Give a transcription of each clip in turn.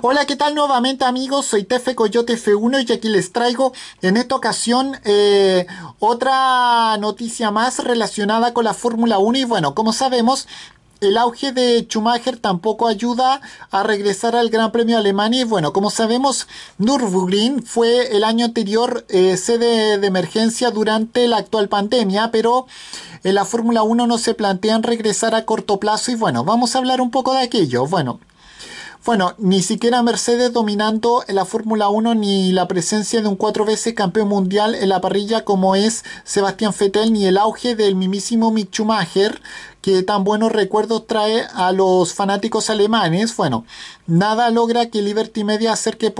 Hola, ¿qué tal nuevamente amigos? Soy Tefe Coyote F1 y aquí les traigo en esta ocasión eh, otra noticia más relacionada con la Fórmula 1 y bueno, como sabemos... El auge de Schumacher tampoco ayuda a regresar al Gran Premio Alemania y bueno, como sabemos, Nürburgring fue el año anterior eh, sede de emergencia durante la actual pandemia, pero en la Fórmula 1 no se plantean regresar a corto plazo y bueno, vamos a hablar un poco de aquello. Bueno, bueno, ni siquiera Mercedes dominando en la Fórmula 1 ni la presencia de un cuatro veces campeón mundial en la parrilla como es Sebastián Vettel ni el auge del mismísimo Mick Schumacher que tan buenos recuerdos trae a los fanáticos alemanes. Bueno, nada logra que Liberty Media acerque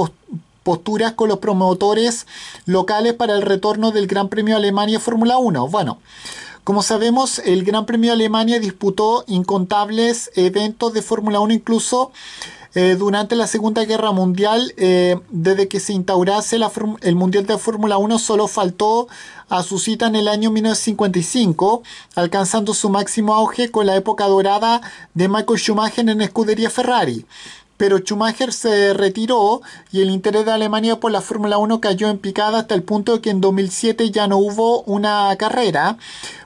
posturas con los promotores locales para el retorno del Gran Premio Alemania Fórmula 1. Bueno, como sabemos, el Gran Premio Alemania disputó incontables eventos de Fórmula 1, incluso eh, durante la Segunda Guerra Mundial, eh, desde que se instaurase el Mundial de Fórmula 1, solo faltó a su cita en el año 1955, alcanzando su máximo auge con la época dorada de Michael Schumacher en escudería Ferrari. Pero Schumacher se retiró y el interés de Alemania por la Fórmula 1 cayó en picada hasta el punto de que en 2007 ya no hubo una carrera.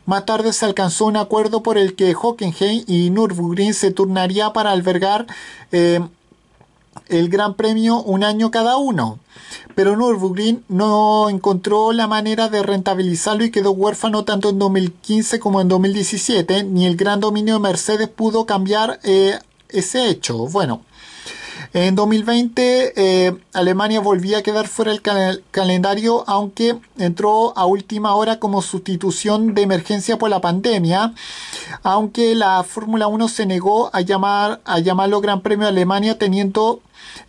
Más tarde se alcanzó un acuerdo por el que Hockenheim y Nürburgring se turnaría para albergar eh, el Gran Premio un año cada uno. Pero Nürburgring no encontró la manera de rentabilizarlo y quedó huérfano tanto en 2015 como en 2017. Ni el gran dominio de Mercedes pudo cambiar eh, ese hecho. Bueno, en 2020 eh, Alemania volvía a quedar fuera del calendario, aunque entró a última hora como sustitución de emergencia por la pandemia, aunque la Fórmula 1 se negó a, llamar, a llamarlo Gran Premio de Alemania teniendo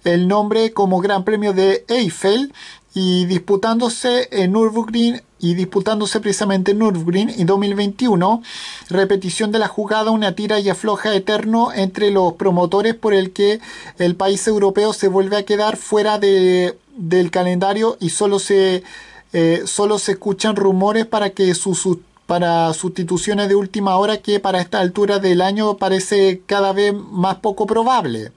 el nombre como Gran Premio de Eiffel y disputándose en Nürburgring y disputándose precisamente Nürburgring y 2021, repetición de la jugada, una tira y afloja eterno entre los promotores por el que el país europeo se vuelve a quedar fuera de, del calendario y solo se, eh, solo se escuchan rumores para que para sustituciones de última hora que para esta altura del año parece cada vez más poco probable.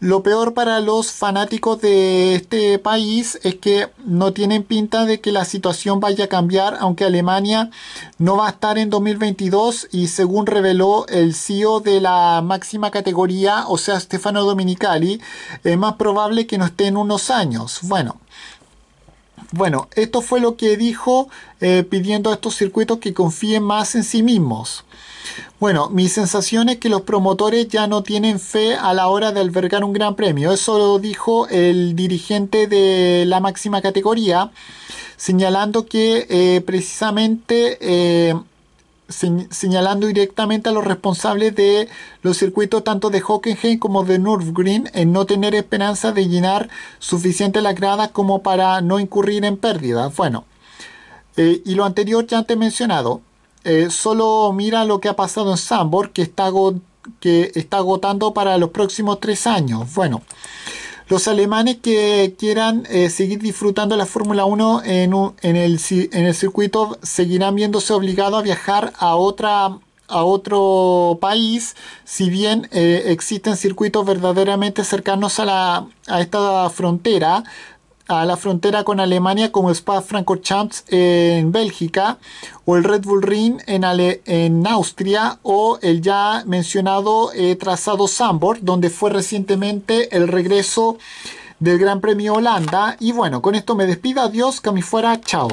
Lo peor para los fanáticos de este país es que no tienen pinta de que la situación vaya a cambiar, aunque Alemania no va a estar en 2022 y según reveló el CEO de la máxima categoría, o sea, Stefano Dominicali, es más probable que no esté en unos años. Bueno, bueno, esto fue lo que dijo eh, pidiendo a estos circuitos que confíen más en sí mismos. Bueno, mi sensación es que los promotores ya no tienen fe a la hora de albergar un gran premio. Eso lo dijo el dirigente de la máxima categoría, señalando que eh, precisamente... Eh, señalando directamente a los responsables de los circuitos tanto de Hockenheim como de Nürburgring en no tener esperanza de llenar suficiente las gradas como para no incurrir en pérdidas. Bueno, eh, y lo anterior ya te he mencionado, eh, solo mira lo que ha pasado en Sambor que está, que está agotando para los próximos tres años. Bueno los alemanes que quieran eh, seguir disfrutando la Fórmula 1 en, el, en el circuito seguirán viéndose obligados a viajar a otra a otro país, si bien eh, existen circuitos verdaderamente cercanos a, la, a esta frontera, a la frontera con Alemania como Spa Francorchamps en Bélgica o el Red Bull Ring en, en Austria o el ya mencionado eh, trazado Sambor donde fue recientemente el regreso del Gran Premio Holanda y bueno con esto me despido adiós que fuera chao